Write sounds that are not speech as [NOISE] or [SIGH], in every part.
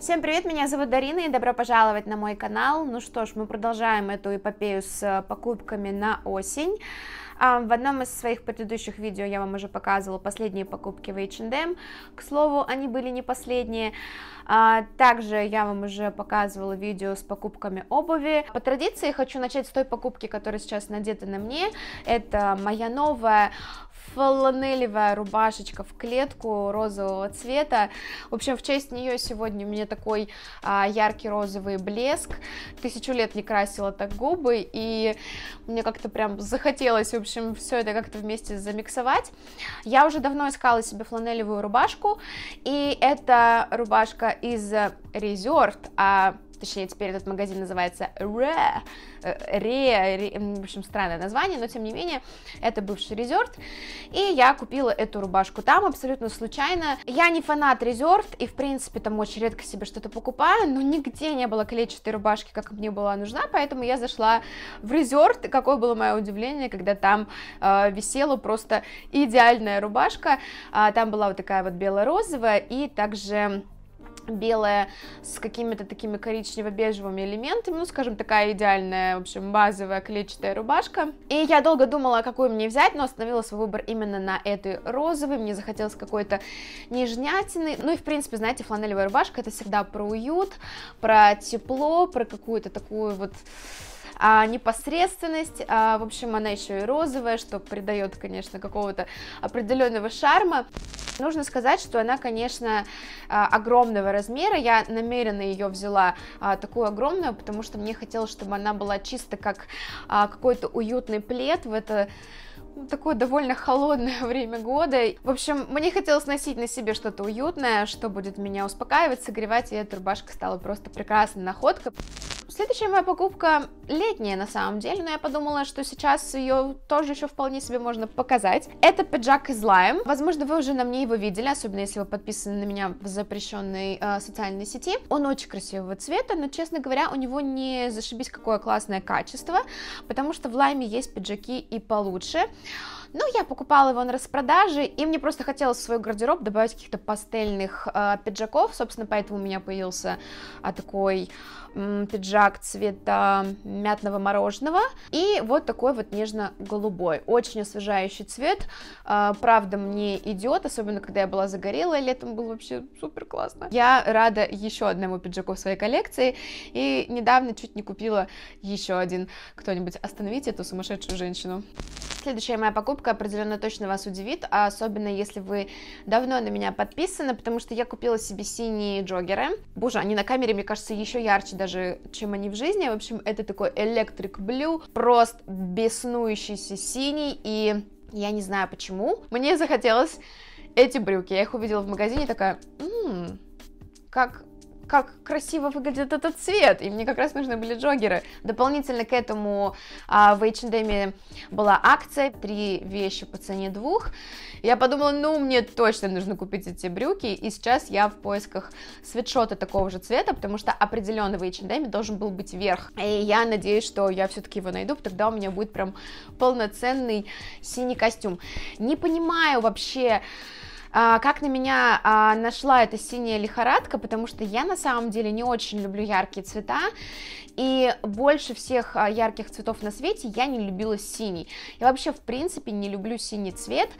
Всем привет, меня зовут Дарина и добро пожаловать на мой канал. Ну что ж, мы продолжаем эту эпопею с э, покупками на осень. А, в одном из своих предыдущих видео я вам уже показывала последние покупки в H&M. К слову, они были не последние. А, также я вам уже показывала видео с покупками обуви. По традиции хочу начать с той покупки, которая сейчас надета на мне. Это моя новая фланелевая рубашечка в клетку розового цвета. В общем, в честь нее сегодня у меня такой а, яркий розовый блеск. Тысячу лет не красила так губы, и мне как-то прям захотелось, в общем, все это как-то вместе замиксовать. Я уже давно искала себе фланелевую рубашку, и эта рубашка из Resort, а точнее, теперь этот магазин называется Ре, э, Ре, в общем, странное название, но тем не менее, это бывший резерт, и я купила эту рубашку там абсолютно случайно. Я не фанат резерт, и, в принципе, там очень редко себе что-то покупаю, но нигде не было клетчатой рубашки, как мне была нужна, поэтому я зашла в резерт, и какое было мое удивление, когда там э, висела просто идеальная рубашка, э, там была вот такая вот бело-розовая, и также белая с какими-то такими коричнево-бежевыми элементами, ну, скажем, такая идеальная, в общем, базовая клетчатая рубашка. И я долго думала, какую мне взять, но остановила свой выбор именно на этой розовой, мне захотелось какой-то нежнятины, ну, и, в принципе, знаете, фланелевая рубашка, это всегда про уют, про тепло, про какую-то такую вот а, непосредственность, а, в общем, она еще и розовая, что придает, конечно, какого-то определенного шарма. Нужно сказать, что она, конечно, а, огромного размера. Я намеренно ее взяла а, такую огромную, потому что мне хотелось, чтобы она была чисто как а, какой-то уютный плед в это ну, такое довольно холодное [LAUGHS] время года. В общем, мне хотелось носить на себе что-то уютное, что будет меня успокаивать, согревать, и эта рубашка стала просто прекрасной находкой. Следующая моя покупка летняя на самом деле, но я подумала, что сейчас ее тоже еще вполне себе можно показать. Это пиджак из лайм. Возможно, вы уже на мне его видели, особенно если вы подписаны на меня в запрещенной э, социальной сети. Он очень красивого цвета, но, честно говоря, у него не зашибись какое классное качество, потому что в лайме есть пиджаки и получше. Но ну, я покупала его на распродаже, и мне просто хотелось в свой гардероб добавить каких-то пастельных э, пиджаков. Собственно, поэтому у меня появился э, такой э, пиджак цвета мятного мороженого. И вот такой вот нежно-голубой. Очень освежающий цвет. Э, правда, мне идет, особенно когда я была загорелая, летом было вообще супер классно. Я рада еще одному пиджаку в своей коллекции. И недавно чуть не купила еще один. Кто-нибудь остановите эту сумасшедшую женщину. Следующая моя покупка покупка определенно точно вас удивит, а особенно если вы давно на меня подписаны, потому что я купила себе синие джоггеры. Боже, они на камере, мне кажется, еще ярче даже, чем они в жизни. В общем, это такой электрик блю, просто беснующийся синий, и я не знаю почему. Мне захотелось эти брюки. Я их увидела в магазине, такая, м как как красиво выглядит этот цвет, и мне как раз нужны были джоггеры. Дополнительно к этому а, в H&M была акция, три вещи по цене двух. Я подумала, ну, мне точно нужно купить эти брюки, и сейчас я в поисках свитшота такого же цвета, потому что определенно в H&M должен был быть верх. И я надеюсь, что я все-таки его найду, тогда у меня будет прям полноценный синий костюм. Не понимаю вообще а, как на меня а, нашла эта синяя лихорадка, потому что я на самом деле не очень люблю яркие цвета, и больше всех а, ярких цветов на свете я не любила синий. Я вообще, в принципе, не люблю синий цвет,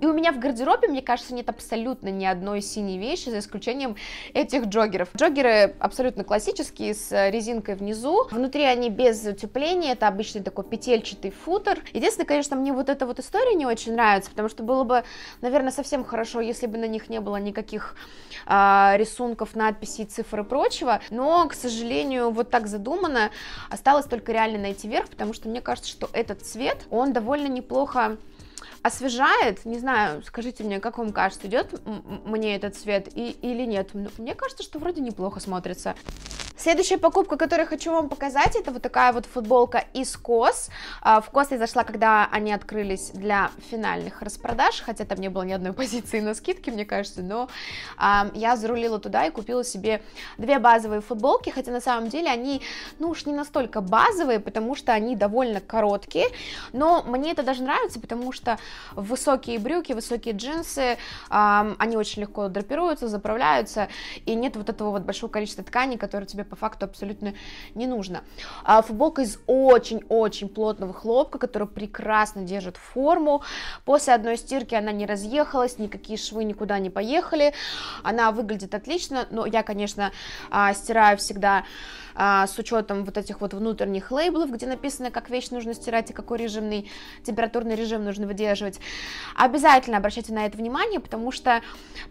и у меня в гардеробе, мне кажется, нет абсолютно ни одной синей вещи, за исключением этих джоггеров. Джоггеры абсолютно классические, с э, резинкой внизу. Внутри они без утепления, это обычный такой петельчатый футер. Единственное, конечно, мне вот эта вот история не очень нравится, потому что было бы, наверное, совсем хорошо, если бы на них не было никаких а, рисунков, надписей, цифр и прочего. Но, к сожалению, вот так задумано. Осталось только реально найти верх, потому что мне кажется, что этот цвет, он довольно неплохо освежает, не знаю, скажите мне, как вам кажется, идет мне этот цвет и, или нет. Мне кажется, что вроде неплохо смотрится. Следующая покупка, которую хочу вам показать, это вот такая вот футболка из КОС. А, в КОС я зашла, когда они открылись для финальных распродаж, хотя там не было ни одной [LAUGHS] позиции на скидке, мне кажется, но а, я зарулила туда и купила себе две базовые футболки, хотя на самом деле они, ну уж не настолько базовые, потому что они довольно короткие, но мне это даже нравится, потому что высокие брюки, высокие джинсы, а, они очень легко драпируются, заправляются, и нет вот этого вот большого количества тканей, которые тебе по факту абсолютно не нужно. А, футболка из очень-очень плотного хлопка, который прекрасно держит форму. После одной стирки она не разъехалась, никакие швы никуда не поехали. Она выглядит отлично, но я, конечно, а, стираю всегда а, с учетом вот этих вот внутренних лейблов, где написано, как вещь нужно стирать и какой режимный, температурный режим нужно выдерживать. Обязательно обращайте на это внимание, потому что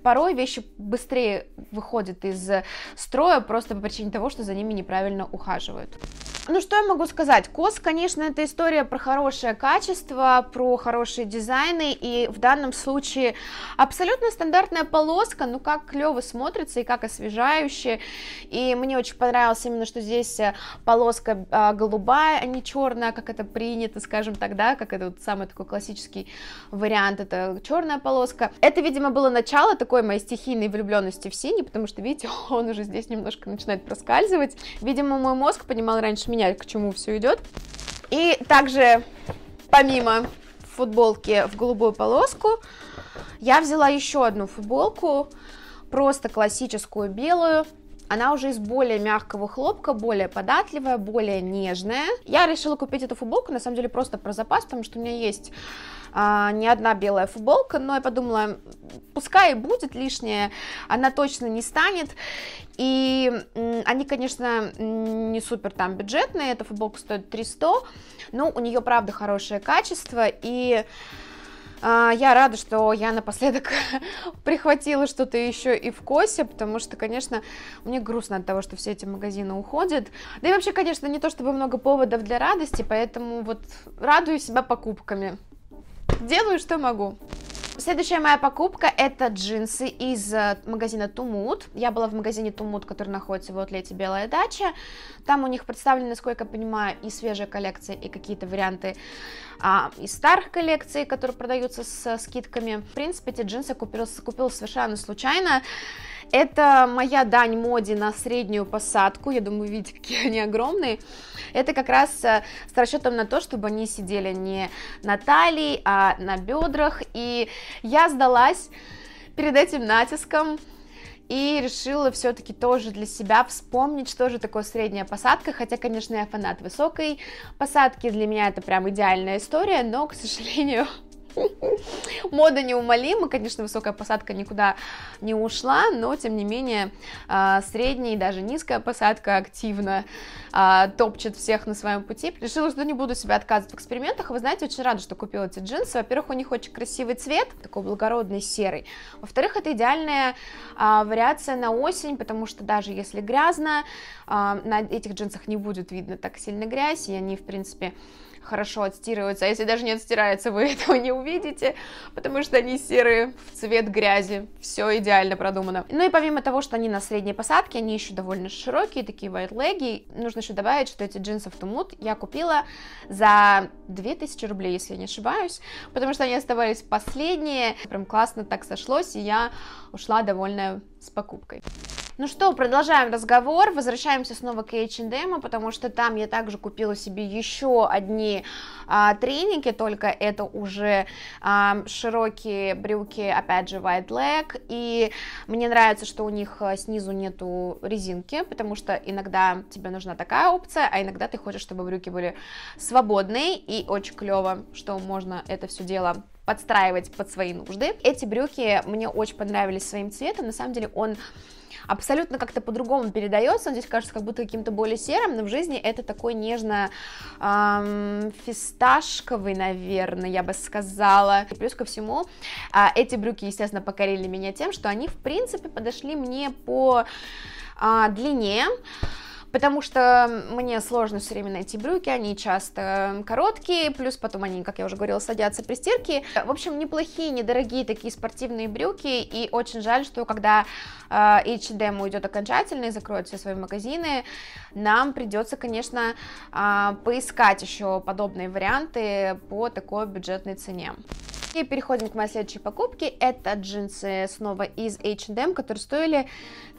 порой вещи быстрее выходят из строя просто по причине того, что за ними неправильно ухаживают. Ну что я могу сказать? Кос, конечно, это история про хорошее качество, про хорошие дизайны, и в данном случае абсолютно стандартная полоска, ну как клево смотрится и как освежающе, и мне очень понравилось именно, что здесь э, полоска а, голубая, а не черная, как это принято, скажем так, да, как это вот самый такой классический вариант, это черная полоска. Это, видимо, было начало такой моей стихийной влюбленности в синий, потому что, видите, [LAUGHS] он уже здесь немножко начинает проскальзывать, использовать. Видимо, мой мозг понимал раньше меня, к чему все идет. И также, помимо футболки в голубую полоску, я взяла еще одну футболку, просто классическую белую, она уже из более мягкого хлопка, более податливая, более нежная. Я решила купить эту футболку, на самом деле, просто про запас, потому что у меня есть а, не одна белая футболка, но я подумала, пускай и будет лишнее, она точно не станет. И они, конечно, не супер там бюджетные, эта футболка стоит 300, но у нее, правда, хорошее качество, и а, я рада, что я напоследок [LAUGHS] прихватила что-то еще и в косе, потому что, конечно, мне грустно от того, что все эти магазины уходят. Да и вообще, конечно, не то чтобы много поводов для радости, поэтому вот радую себя покупками. Делаю, что могу. Следующая моя покупка это джинсы из э, магазина Тумут. Я была в магазине Тумут, который находится в Аутлете Белая Дача. Там у них представлены, насколько я понимаю, и свежая коллекция, и какие-то варианты а, из старых коллекций, которые продаются с э, скидками. В принципе, эти джинсы я купила, купила совершенно случайно. Это моя дань моде на среднюю посадку, я думаю, видите, [LAUGHS] какие они огромные. Это как раз э, с расчетом на то, чтобы они сидели не на талии, а на бедрах. И я сдалась перед этим натиском, и решила все-таки тоже для себя вспомнить, что же такое средняя посадка, хотя, конечно, я фанат высокой посадки, для меня это прям идеальная история, но, к сожалению, [LAUGHS] мода неумолима, конечно, высокая посадка никуда не ушла, но, тем не менее, а, средняя и даже низкая посадка активна а, топчет всех на своем пути. Решила, что не буду себя отказывать в экспериментах. Вы знаете, очень рада, что купила эти джинсы. Во-первых, у них очень красивый цвет, такой благородный серый. Во-вторых, это идеальная а, вариация на осень, потому что даже если грязно, а, на этих джинсах не будет видно так сильно грязь, и они, в принципе, хорошо отстирываются. А если даже не отстираются, вы [LAUGHS] этого не увидите, потому что они серые в цвет грязи. Все идеально продумано. Ну и помимо того, что они на средней посадке, они еще довольно широкие, такие white leggy. Нужно еще добавить, что эти джинсы в Тумут я купила за 2000 рублей, если я не ошибаюсь, потому что они оставались последние, прям классно так сошлось, и я ушла довольная с покупкой. Ну что, продолжаем разговор, возвращаемся снова к H&M, потому что там я также купила себе еще одни а, треники, только это уже а, широкие брюки, опять же, white leg, и мне нравится, что у них а, снизу нету резинки, потому что иногда тебе нужна такая опция, а иногда ты хочешь, чтобы брюки были свободные, и очень клево, что можно это все дело подстраивать под свои нужды. Эти брюки мне очень понравились своим цветом, на самом деле он абсолютно как-то по-другому передается, он здесь кажется как будто каким-то более серым, но в жизни это такой нежно эм, фисташковый, наверное, я бы сказала. И плюс ко всему, э, эти брюки, естественно, покорили меня тем, что они, в принципе, подошли мне по э, длине, потому что мне сложно все время найти брюки, они часто короткие, плюс потом они, как я уже говорила, садятся при стирке. В общем, неплохие, недорогие такие спортивные брюки, и очень жаль, что когда э, H&M уйдет окончательно и закроет все свои магазины, нам придется, конечно, э, поискать еще подобные варианты по такой бюджетной цене. И переходим к моей следующей покупке. Это джинсы снова из H&M, которые стоили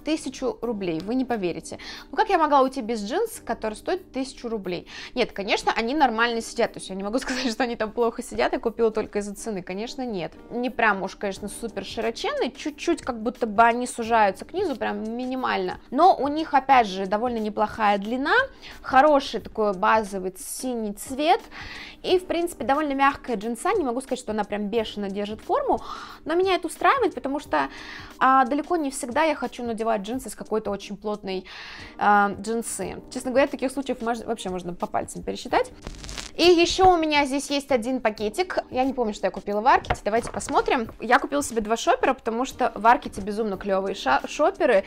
тысячу рублей, вы не поверите. Ну как я могла уйти без джинс, которые стоят тысячу рублей? Нет, конечно, они нормально сидят, то есть я не могу [LAUGHS] сказать, что они там плохо сидят, я купила только из-за цены, конечно, нет. Не прям уж, конечно, супер широченные, чуть-чуть как будто бы они сужаются к низу, прям минимально. Но у них, опять же, довольно неплохая длина, хороший такой базовый синий цвет, и, в принципе, довольно мягкая джинса, не могу сказать, что она прям бешено держит форму, но меня это устраивает, потому что а, далеко не всегда я хочу надевать сшивать джинсы с какой-то очень плотной э, джинсы. Честно говоря, таких случаев можно, вообще можно по пальцам пересчитать. И еще у меня здесь есть один пакетик. Я не помню, что я купила в Аркете. Давайте посмотрим. Я купила себе два шопера, потому что в Аркете безумно клевые шоперы.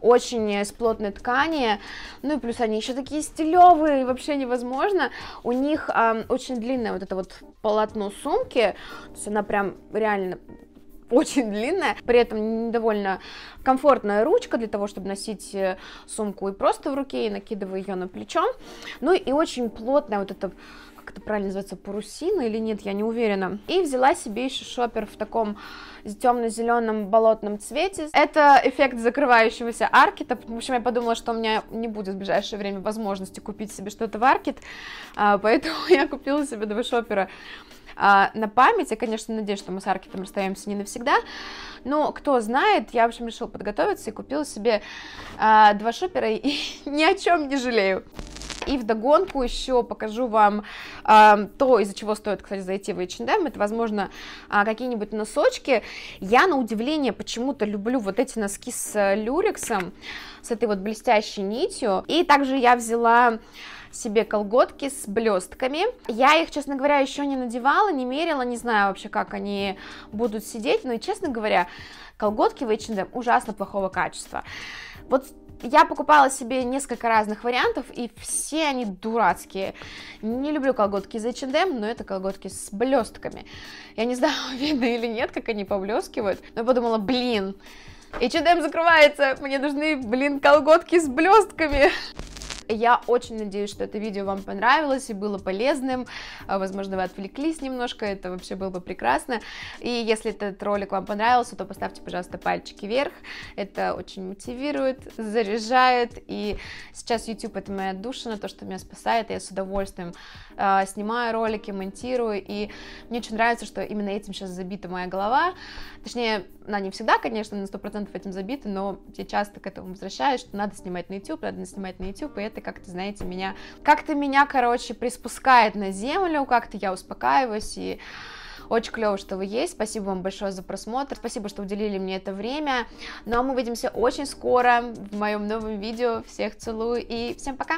Очень из плотной ткани. Ну и плюс они еще такие стилевые, вообще невозможно. У них э, очень длинное вот это вот полотно сумки. То есть она прям реально [LAUGHS] очень длинная, при этом довольно комфортная ручка для того, чтобы носить э, сумку и просто в руке, и накидываю ее на плечо. Ну и очень плотная вот эта как это правильно называется, парусина или нет, я не уверена. И взяла себе еще шопер в таком темно-зеленом болотном цвете. Это эффект закрывающегося аркета. В общем, я подумала, что у меня не будет в ближайшее время возможности купить себе что-то в аркет, а, поэтому [LAUGHS] я купила себе два шопера а, на память. Я, конечно, надеюсь, что мы с Аркетом расстаемся не навсегда, но кто знает, я, в общем, решила подготовиться и купила себе а, два шопера и [LAUGHS] ни о чем не жалею. И вдогонку еще покажу вам э, то, из-за чего стоит, кстати, зайти в H&M, это, возможно, э, какие-нибудь носочки. Я, на удивление, почему-то люблю вот эти носки с э, люрексом, с этой вот блестящей нитью. И также я взяла себе колготки с блестками. Я их, честно говоря, еще не надевала, не мерила, не знаю вообще, как они будут сидеть, но, и, честно говоря, колготки в H&M ужасно плохого качества. Вот я покупала себе несколько разных вариантов, и все они дурацкие. Не люблю колготки из H&M, но это колготки с блестками. Я не знаю, [LAUGHS] видно или нет, как они поблескивают, но подумала, блин, H&M закрывается, мне нужны, блин, колготки с блестками. Я очень надеюсь, что это видео вам понравилось и было полезным. А, возможно, вы отвлеклись немножко, это вообще было бы прекрасно. И если этот ролик вам понравился, то поставьте, пожалуйста, пальчики вверх. Это очень мотивирует, заряжает. И сейчас YouTube это моя душа, на то, что меня спасает. Я с удовольствием э, снимаю ролики, монтирую. И мне очень нравится, что именно этим сейчас забита моя голова. Точнее, она не всегда, конечно, на 100% этим забита, но я часто к этому возвращаюсь, что надо снимать на YouTube, надо снимать на YouTube, и это как-то, знаете, меня, как-то меня, короче, приспускает на землю, как-то я успокаиваюсь и очень клево, что вы есть. Спасибо вам большое за просмотр. Спасибо, что уделили мне это время. Ну а мы увидимся очень скоро в моем новом видео. Всех целую и всем пока.